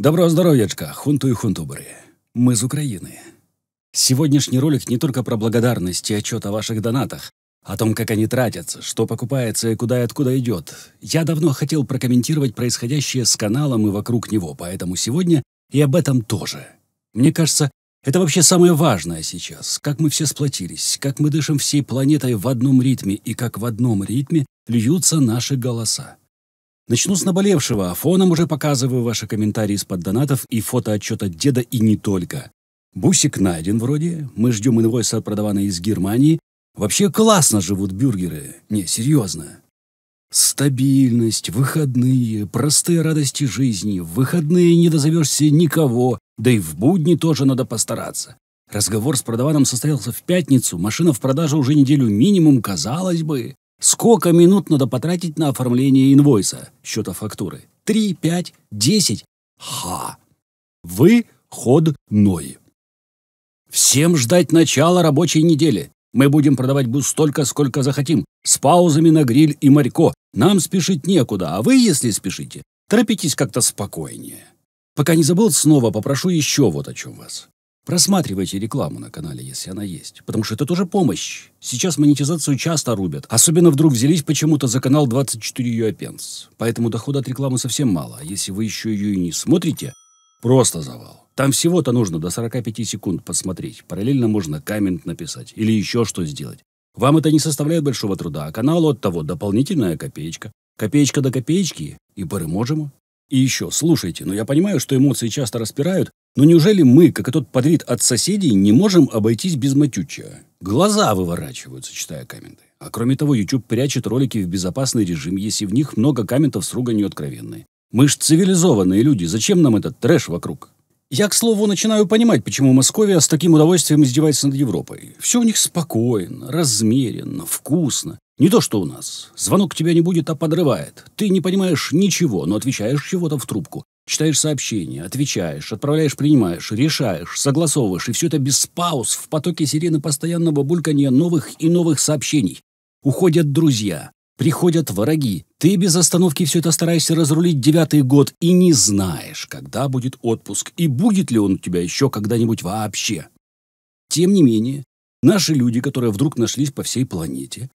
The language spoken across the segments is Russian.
Доброго здоровьячка, хунту и хунтубры. Мы из Украины. Сегодняшний ролик не только про благодарность и отчет о ваших донатах, о том, как они тратятся, что покупается и куда и откуда идет. Я давно хотел прокомментировать происходящее с каналом и вокруг него, поэтому сегодня и об этом тоже. Мне кажется, это вообще самое важное сейчас, как мы все сплотились, как мы дышим всей планетой в одном ритме и как в одном ритме льются наши голоса. Начну с наболевшего, а фоном уже показываю ваши комментарии из-под донатов и фотоотчет от деда и не только. Бусик найден вроде, мы ждем инвойса от из Германии. Вообще классно живут бюргеры, не, серьезно. Стабильность, выходные, простые радости жизни. В выходные не дозовешься никого, да и в будни тоже надо постараться. Разговор с продаваном состоялся в пятницу, машина в продаже уже неделю минимум, казалось бы. Сколько минут надо потратить на оформление инвойса, счета фактуры? Три, пять, десять. Ха! Вы ход ной. Всем ждать начала рабочей недели. Мы будем продавать бус столько, сколько захотим, с паузами на гриль и морько. Нам спешить некуда, а вы, если спешите, торопитесь как-то спокойнее. Пока не забыл, снова попрошу еще вот о чем вас. Просматривайте рекламу на канале, если она есть. Потому что это тоже помощь. Сейчас монетизацию часто рубят. Особенно вдруг взялись почему-то за канал 24 Юапенс. Поэтому дохода от рекламы совсем мало. А если вы еще ее и не смотрите, просто завал. Там всего-то нужно до 45 секунд посмотреть. Параллельно можно коммент написать или еще что сделать. Вам это не составляет большого труда, а каналу от того дополнительная копеечка. Копеечка до копеечки и переможемо. И еще, слушайте, но ну я понимаю, что эмоции часто распирают, но неужели мы, как этот тот от соседей, не можем обойтись без матюча? Глаза выворачиваются, читая комменты. А кроме того, YouTube прячет ролики в безопасный режим, если в них много комментов с руганью откровенной. Мы ж цивилизованные люди, зачем нам этот трэш вокруг? Я, к слову, начинаю понимать, почему Московия с таким удовольствием издевается над Европой. Все у них спокойно, размеренно, вкусно. Не то, что у нас. Звонок тебя не будет, а подрывает. Ты не понимаешь ничего, но отвечаешь чего-то в трубку. Читаешь сообщения, отвечаешь, отправляешь, принимаешь, решаешь, согласовываешь. И все это без пауз, в потоке сирены постоянного бульканья новых и новых сообщений. Уходят друзья, приходят враги. Ты без остановки все это стараешься разрулить девятый год и не знаешь, когда будет отпуск и будет ли он у тебя еще когда-нибудь вообще. Тем не менее, наши люди, которые вдруг нашлись по всей планете,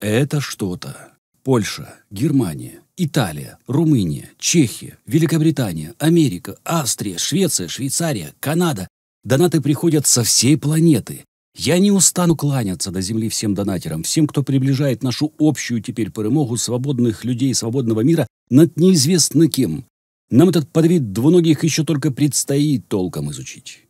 это что-то. Польша, Германия, Италия, Румыния, Чехия, Великобритания, Америка, Австрия, Швеция, Швейцария, Канада. Донаты приходят со всей планеты. Я не устану кланяться до земли всем донатерам, всем, кто приближает нашу общую теперь перемогу свободных людей свободного мира над неизвестно кем. Нам этот подвид двуногих еще только предстоит толком изучить.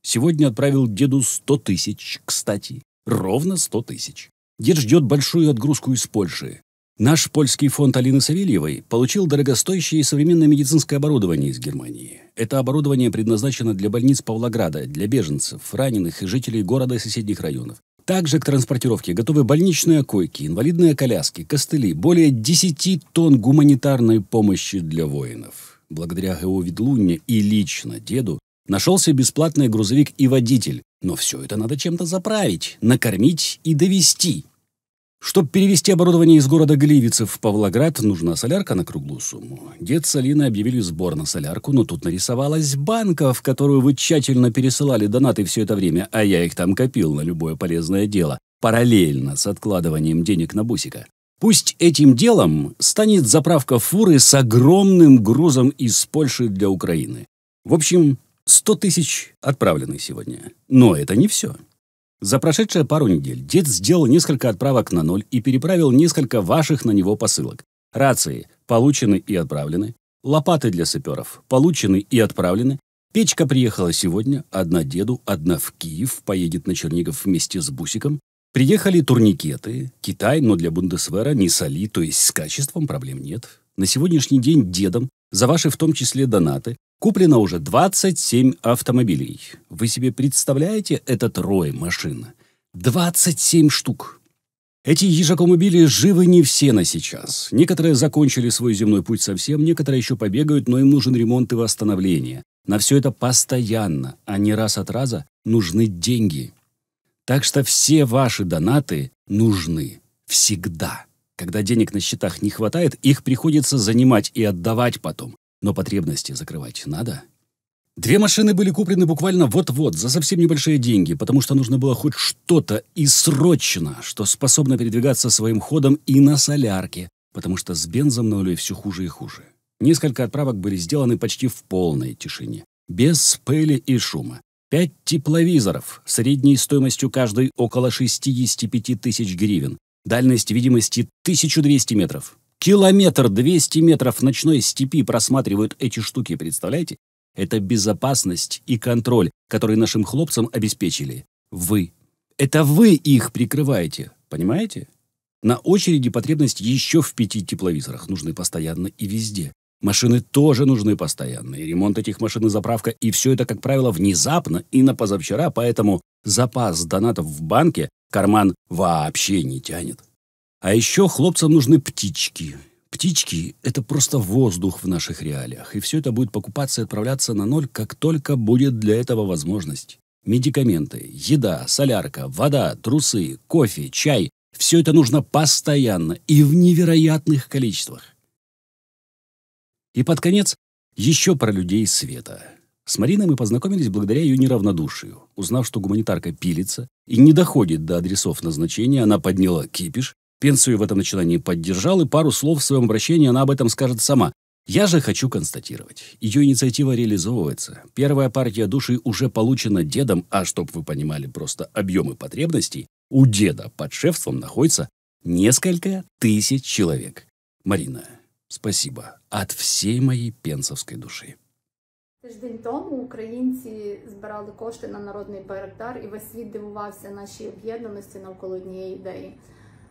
Сегодня отправил деду сто тысяч, кстати. Ровно 100 тысяч. Дед ждет большую отгрузку из Польши. Наш польский фонд Алины Савельевой получил дорогостоящее современное медицинское оборудование из Германии. Это оборудование предназначено для больниц Павлограда, для беженцев, раненых и жителей города и соседних районов. Также к транспортировке готовы больничные койки, инвалидные коляски, костыли, более 10 тонн гуманитарной помощи для воинов. Благодаря ГО «Ведлунне» и лично деду нашелся бесплатный грузовик и водитель, но все это надо чем-то заправить, накормить и довести. Чтобы перевести оборудование из города Гливицев в Павлоград, нужна солярка на круглую сумму. Дед с Алиной объявили сбор на солярку, но тут нарисовалась банка, в которую вы тщательно пересылали донаты все это время, а я их там копил на любое полезное дело, параллельно с откладыванием денег на бусика. Пусть этим делом станет заправка фуры с огромным грузом из Польши для Украины. В общем, 100 тысяч отправлены сегодня. Но это не все. За прошедшие пару недель дед сделал несколько отправок на ноль и переправил несколько ваших на него посылок. Рации получены и отправлены. Лопаты для саперов получены и отправлены. Печка приехала сегодня, одна деду, одна в Киев, поедет на Чернигов вместе с Бусиком. Приехали турникеты. Китай, но для Бундесвера не соли, то есть с качеством проблем нет. На сегодняшний день дедом, за ваши в том числе донаты, Куплено уже 27 автомобилей. Вы себе представляете этот рой машин? 27 штук. Эти ежакомобили живы не все на сейчас. Некоторые закончили свой земной путь совсем, некоторые еще побегают, но им нужен ремонт и восстановление. На все это постоянно, а не раз от раза, нужны деньги. Так что все ваши донаты нужны. Всегда. Когда денег на счетах не хватает, их приходится занимать и отдавать потом. Но потребности закрывать надо. Две машины были куплены буквально вот-вот, за совсем небольшие деньги, потому что нужно было хоть что-то и срочно, что способно передвигаться своим ходом и на солярке, потому что с бензом на нуле все хуже и хуже. Несколько отправок были сделаны почти в полной тишине, без пыли и шума. Пять тепловизоров, средней стоимостью каждой около 65 тысяч гривен, дальность видимости 1200 метров. Километр 200 метров ночной степи просматривают эти штуки, представляете? Это безопасность и контроль, которые нашим хлопцам обеспечили. Вы. Это вы их прикрываете, понимаете? На очереди потребность еще в пяти тепловизорах, нужны постоянно и везде. Машины тоже нужны постоянно, и ремонт этих машин и заправка, и все это, как правило, внезапно и на позавчера, поэтому запас донатов в банке карман вообще не тянет. А еще хлопцам нужны птички. Птички – это просто воздух в наших реалиях, и все это будет покупаться и отправляться на ноль, как только будет для этого возможность. Медикаменты, еда, солярка, вода, трусы, кофе, чай – все это нужно постоянно и в невероятных количествах. И под конец еще про людей света. С Мариной мы познакомились благодаря ее неравнодушию. Узнав, что гуманитарка пилится и не доходит до адресов назначения, она подняла кипиш Пенсию в этом начинании поддержал, и пару слов в своем обращении она об этом скажет сама. Я же хочу констатировать, ее инициатива реализовывается. Первая партия души уже получена дедом, а чтобы вы понимали просто объемы потребностей, у деда под шефством находится несколько тысяч человек. Марина, спасибо от всей моей пенсовской души. Тиждень тому українці збирали кошти на народний байрактар, і весь світ дивувався нашій об'єднаності навколо однієї ідеї.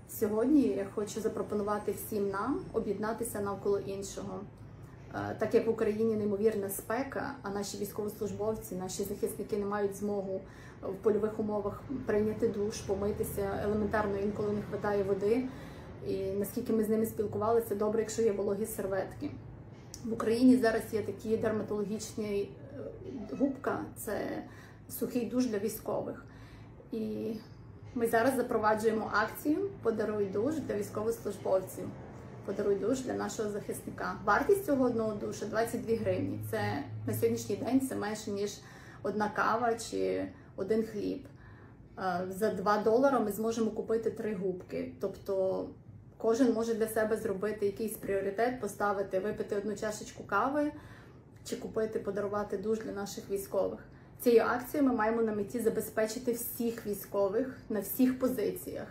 Сьогодні я хочу запропонувати всім нам об'єднатися навколо іншого. Е, так як в Україні неймовірна спека, а наші військовослужбовці, наші захисники не мають змогу в польових умовах прийняти душ, помитися елементарно інколи не хватає води. І наскільки ми з ними спілкувалися, добре, якщо є вологі серветки. В Україні зараз є такі дерматологічні е, губка, це сухий душ для військових. І ми зараз запроваджуємо акцію Подаруй душ для військовослужбовців. Подаруй душ для нашого захисника. Вартість цього одного душа 22 гривні. Це на сьогоднішній день це менше ніж одна кава чи один хліб. Е, за 2 долара ми зможемо купити три губки. Тобто кожен може для себе зробити якийсь пріоритет, поставити, випити одну чашечку кави чи купити, подарувати душ для наших військових. Цією акцією ми маємо на меті забезпечити всіх військових на всіх позиціях,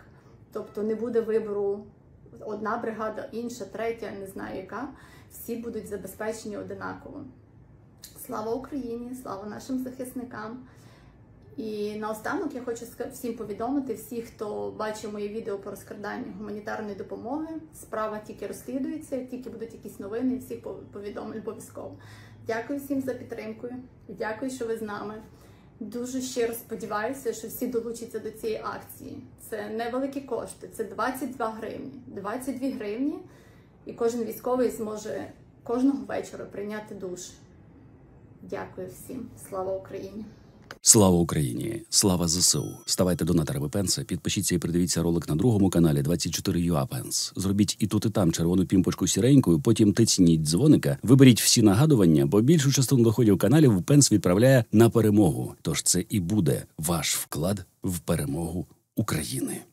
тобто не буде вибору одна бригада, інша, третя, не знаю яка. Всі будуть забезпечені одинаково. Слава Україні! Слава нашим захисникам! І наостанок я хочу всім повідомити, всі, хто бачив моє відео про розкрадання гуманітарної допомоги, справа тільки розслідується, тільки будуть якісь новини, всіх повідомлю обов'язково. Дякую всім за підтримку. Дякую, що ви з нами. Дуже щиро сподіваюся, що всі долучаться до цієї акції. Це невеликі кошти, це 22 гривні. 22 гривні, і кожен військовий зможе кожного вечора прийняти душ. Дякую всім, слава Україні! Слава Україні! Слава ЗСУ! Ставайте донаторами пенса, підпишіться і придивіться ролик на другому каналі 24 UAPens. Зробіть і тут, і там червону пімпочку сіренькою, потім тицніть дзвоника, виберіть всі нагадування, бо більшу частину доходів каналів пенс відправляє на перемогу. Тож це і буде ваш вклад в перемогу України.